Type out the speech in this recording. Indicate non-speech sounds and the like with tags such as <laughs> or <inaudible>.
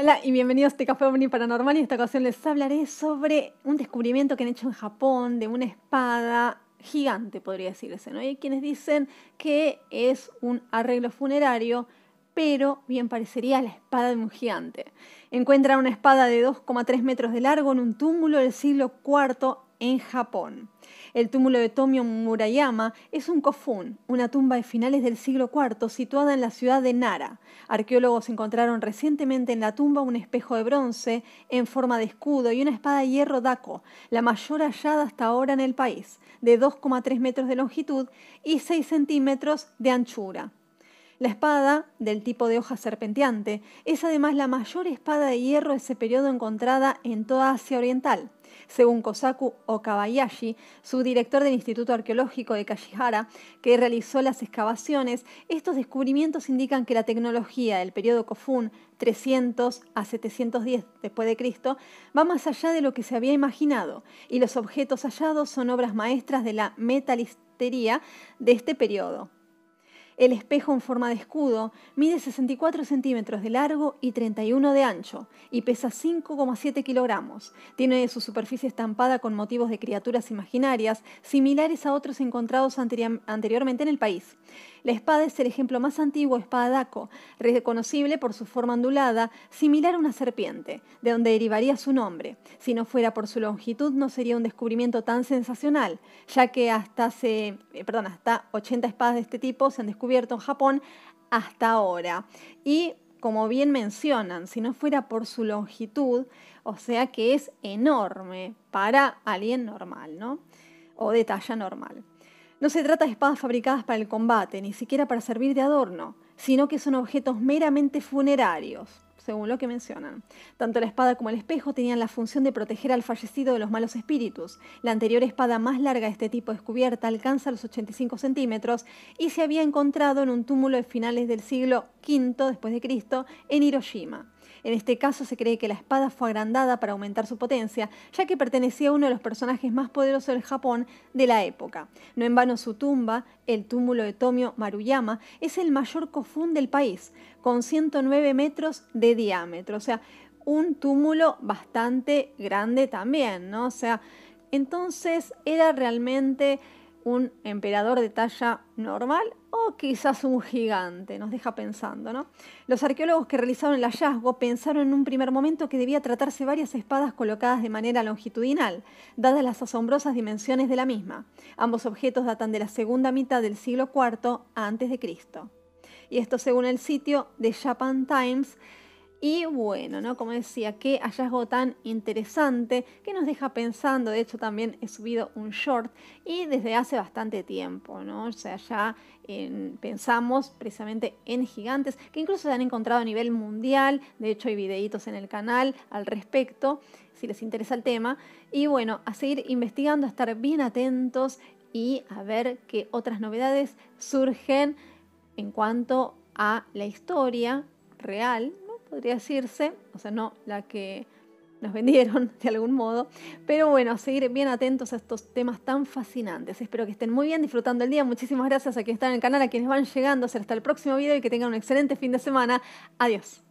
Hola y bienvenidos a este Café Omni Paranormal. Y en esta ocasión les hablaré sobre un descubrimiento que han hecho en Japón de una espada gigante, podría decirse. ¿no? Hay quienes dicen que es un arreglo funerario, pero bien parecería la espada de un gigante. Encuentran una espada de 2,3 metros de largo en un túmulo del siglo IV en Japón. El túmulo de Tomio Murayama es un kofun, una tumba de finales del siglo IV situada en la ciudad de Nara. Arqueólogos encontraron recientemente en la tumba un espejo de bronce en forma de escudo y una espada de hierro daco, la mayor hallada hasta ahora en el país, de 2,3 metros de longitud y 6 centímetros de anchura. La espada, del tipo de hoja serpenteante, es además la mayor espada de hierro de ese periodo encontrada en toda Asia Oriental según Kosaku Okabayashi, subdirector del Instituto Arqueológico de Kashihara, que realizó las excavaciones, estos descubrimientos indican que la tecnología del periodo Kofun 300 a 710 d.C. va más allá de lo que se había imaginado y los objetos hallados son obras maestras de la metalistería de este periodo. El espejo en forma de escudo mide 64 centímetros de largo y 31 de ancho y pesa 5,7 kilogramos. Tiene su superficie estampada con motivos de criaturas imaginarias similares a otros encontrados anteriormente en el país. La espada es el ejemplo más antiguo, espada daco, reconocible por su forma ondulada, similar a una serpiente, de donde derivaría su nombre. Si no fuera por su longitud, no sería un descubrimiento tan sensacional, ya que hasta, hace, eh, hasta 80 espadas de este tipo se han descubierto en Japón hasta ahora. Y como bien mencionan, si no fuera por su longitud, o sea que es enorme para alguien normal, ¿no? O de talla normal. No se trata de espadas fabricadas para el combate, ni siquiera para servir de adorno, sino que son objetos meramente funerarios, según lo que mencionan. Tanto la espada como el espejo tenían la función de proteger al fallecido de los malos espíritus. La anterior espada más larga de este tipo descubierta alcanza los 85 centímetros y se había encontrado en un túmulo de finales del siglo V después de Cristo en Hiroshima. En este caso se cree que la espada fue agrandada para aumentar su potencia, ya que pertenecía a uno de los personajes más poderosos del Japón de la época. No en vano su tumba, el túmulo de Tomio Maruyama, es el mayor cofún del país, con 109 metros de diámetro, o sea, un túmulo bastante grande también, ¿no? O sea, entonces era realmente un emperador de talla normal o quizás un gigante, nos deja pensando, ¿no? Los arqueólogos que realizaron el hallazgo pensaron en un primer momento que debía tratarse varias espadas colocadas de manera longitudinal, dadas las asombrosas dimensiones de la misma. Ambos objetos datan de la segunda mitad del siglo IV a.C. Y esto según el sitio de Japan Times, y bueno, ¿no? Como decía, qué hallazgo tan interesante que nos deja pensando. De hecho, también he subido un short y desde hace bastante tiempo, ¿no? O sea, ya pensamos precisamente en gigantes que incluso se han encontrado a nivel mundial. De hecho, hay videitos en el canal al respecto, si les interesa el tema. Y bueno, a seguir investigando, a estar bien atentos y a ver qué otras novedades surgen en cuanto a la historia real podría decirse, o sea, no la que nos <laughs> vendieron de algún modo, pero bueno, seguir bien atentos a estos temas tan fascinantes. Espero que estén muy bien disfrutando el día. Muchísimas gracias a quienes están en el canal, a quienes van llegando. Hasta el próximo video y que tengan un excelente fin de semana. Adiós.